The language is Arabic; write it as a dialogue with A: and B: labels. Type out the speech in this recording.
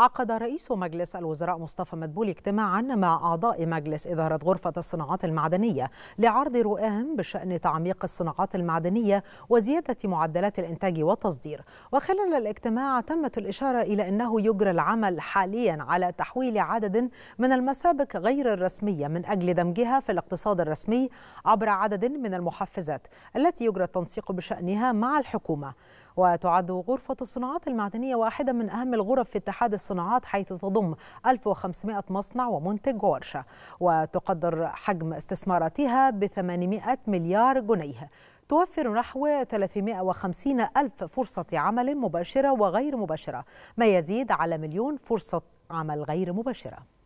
A: عقد رئيس مجلس الوزراء مصطفى مدبولي اجتماعا مع أعضاء مجلس إدارة غرفة الصناعات المعدنية لعرض رؤاهم بشأن تعميق الصناعات المعدنية وزيادة معدلات الإنتاج والتصدير وخلال الاجتماع تمت الإشارة إلى أنه يجرى العمل حاليا على تحويل عدد من المسابق غير الرسمية من أجل دمجها في الاقتصاد الرسمي عبر عدد من المحفزات التي يجرى التنسيق بشأنها مع الحكومة وتعد غرفة الصناعات المعدنية واحدة من أهم الغرف في اتحاد الصناعات حيث تضم 1500 مصنع ومنتج وورشة وتقدر حجم استثماراتها ب 800 مليار جنيه توفر نحو 350 ألف فرصة عمل مباشرة وغير مباشرة ما يزيد على مليون فرصة عمل غير مباشره